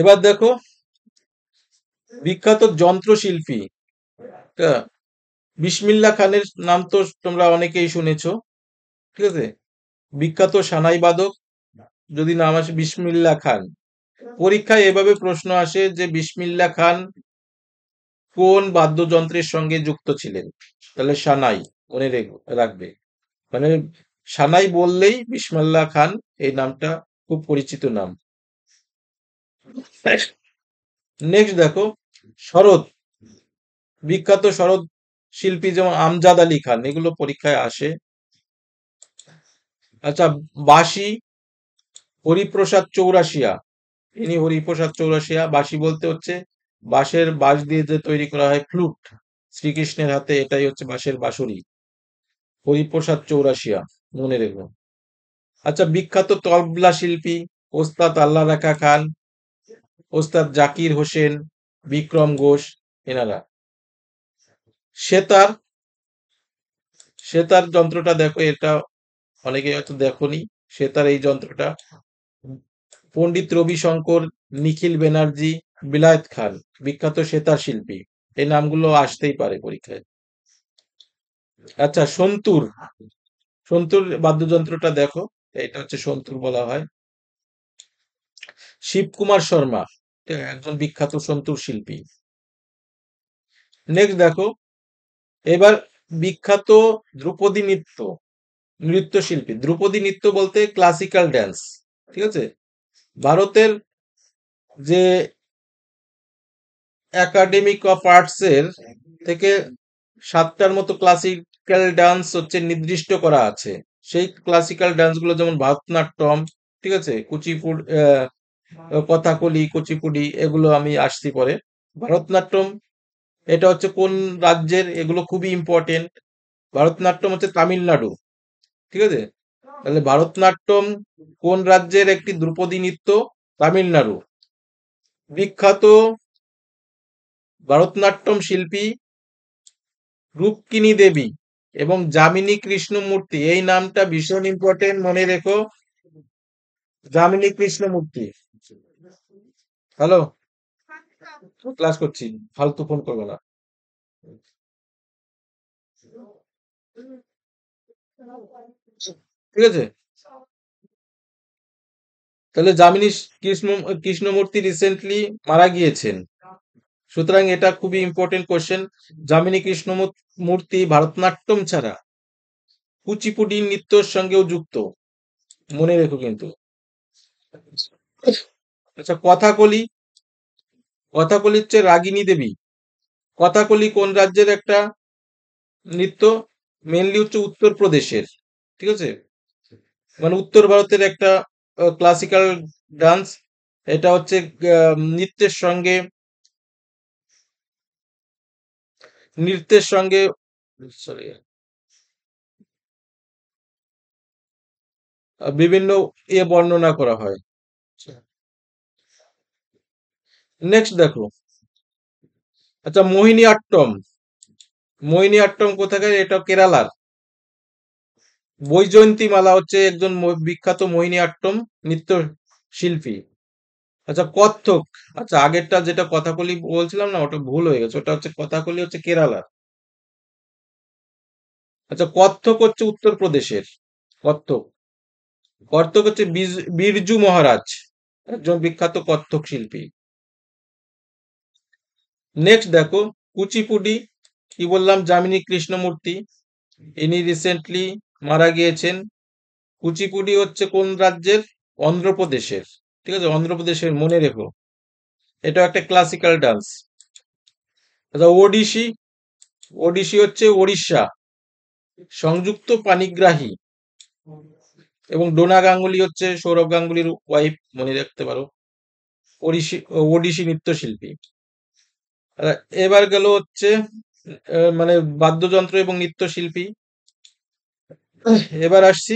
এবার দেখো বিখ্যাত যন্ত্রশিল্পী বিসমিল্লা খানের নাম তো তোমরা অনেকেই শুনেছ ঠিক আছে বিখ্যাত সানাই বাদক যদি নাম আসে বিসমিল্লা খান পরীক্ষায় এভাবে প্রশ্ন আসে যে বিসমিল্লা খান কোন বাদ্যযন্ত্রের সঙ্গে যুক্ত ছিলেন তাহলে সানাই মনে রাখবে মানে সানাই বললেই বিসমিল্লা খান এই নামটা খুব পরিচিত নাম নেক্সট দেখো শরৎ বিখ্যাত শরৎ শিল্পী যেমন আমজাদ আলী খান এগুলো পরীক্ষায় আসে আচ্ছা বাসি হরিপ্রসাদ চৌরাশিয়া ইনি হরিপ্রসাদ চৌরাশিয়া বাসি বলতে হচ্ছে বাঁশের বাঁশ দিয়ে যে তৈরি করা হয় ফ্লুট শ্রীকৃষ্ণের হাতে এটাই হচ্ছে বাঁশের বাঁশরি হরিপ্রসাদ চৌরাশিয়া মনে রেখো আচ্ছা বিখ্যাত তবলা শিল্পী ওস্তাদ আল্লাহ রাখা খান ওস্তাদ জাকির হোসেন বিক্রম ঘোষ এনারা সেতার সেতার যন্ত্রটা দেখো এটা অনেকে হয়তো দেখনি সেতার এই যন্ত্রটা পণ্ডিত রবি শঙ্কর নিখিল ব্যানার্জি বিলায়ত খান বিখ্যাত সেতার শিল্পী এই নামগুলো আসতেই পারে পরীক্ষায় আচ্ছা সন্তুর সন্তুর বাদ্যযন্ত্রটা দেখো এটা হচ্ছে সন্তুর বলা হয় শিবকুমার শর্মা একজন বিখ্যাত সন্তুর শিল্পী নেক্সট দেখো এবার বিখ্যাত ধ্রুপদী নৃত্য নৃত্যশিল্পী দ্রুপদী নৃত্য বলতে ক্লাসিক্যাল ড্যান্স ঠিক আছে ভারতের যে একাডেমিক অফ আর্টস এর থেকে সাতটার মতো ক্লাসিক্যাল ডান্স হচ্ছে নির্দিষ্ট করা আছে সেই ক্লাসিক্যাল ডান্সগুলো যেমন ভারতনাট্যম ঠিক আছে কুচিপুর কথাকলি কুচিপুড়ি এগুলো আমি আসছি পরে ভারতনাট্যম এটা হচ্ছে কোন রাজ্যের এগুলো খুবই ইম্পর্টেন্ট ভারতনাট্যম হচ্ছে তামিলনাড়ু ঠিক আছে তাহলে ভারতনাট্যম কোন রাজ্যের একটি দ্রুপদী নৃত্য তামিলনাড়ু বিখ্যাত ভারতনাট্যম শিল্পী রূপকিনী দেবী এবং যামিনী কৃষ্ণমূর্তি এই নামটা ভীষণ ইম্পর্টেন্ট মনে রেখো যামিনী কৃষ্ণমূর্তি হ্যালো ক্লাস করছি ফালতু ফোন করবো না ঠিক আছে তাহলে যামিনী কৃষ্ণ কৃষ্ণমূর্তি রিসেন্টলি মারা গিয়েছেন সুতরাং এটা খুবই ইম্পর্টেন্ট কোয়েশ্চেন যামিনী মূর্তি ভারতনাট্যম ছাড়া কুচিপুডি নৃত্যর সঙ্গেও যুক্ত মনে রেখো কিন্তু আচ্ছা কথাকলি কথাকলি হচ্ছে রাগিনী দেবী কথাকলি কোন রাজ্যের একটা নৃত্য মেনলি হচ্ছে উত্তরপ্রদেশের ঠিক আছে মানে উত্তর ভারতের একটা ক্লাসিক্যাল ডান্স এটা হচ্ছে নৃত্যের সঙ্গে নৃত্যের সঙ্গে সরি বিভিন্ন ইয়ে বর্ণনা করা হয় নেক্সট আচ্ছা। দেখো আচ্ছা মোহিনী আট্টম মোহিনী আট্টম কোথাকার এটা কেরালার বৈজয়ন্তী মালা হচ্ছে একজন বিখ্যাত মোহিনী আট্টম নৃত্য শিল্পী আচ্ছা কত্থক আচ্ছা আগেরটা যেটা কথাকলি বলছিলাম না ওটা ভুল হয়ে গেছে ওটা হচ্ছে কথাকলি হচ্ছে কেরালার আচ্ছা কত্থক হচ্ছে উত্তরপ্রদেশের কত্থক কত্থক হচ্ছে বিরজু মহারাজ একজন বিখ্যাত কত্থক শিল্পী নেক্সট দেখো কুচিপুডি কি বললাম যামিনী কৃষ্ণমূর্তি ইনি রিসেন্টলি মারা গিয়েছেন কুচিপুডি হচ্ছে কোন রাজ্যের অন্ধ্রপ্রদেশের ঠিক আছে অন্ধ্রপ্রদেশের মনে রেখো এটা একটা ক্লাসিক্যাল ডান্স আচ্ছা ওডিসি ওডিসি হচ্ছে ওড়িশা সংযুক্ত পানিগ্রাহী এবং ডোনা গাঙ্গুলি হচ্ছে সৌরভ গাঙ্গুলির ওয়াইফ মনে রাখতে পারো ওড়িশি ওডিসি নৃত্যশিল্পী আচ্ছা, এবার গেল হচ্ছে মানে বাদ্যযন্ত্র এবং নৃত্যশিল্পী এবার আসছি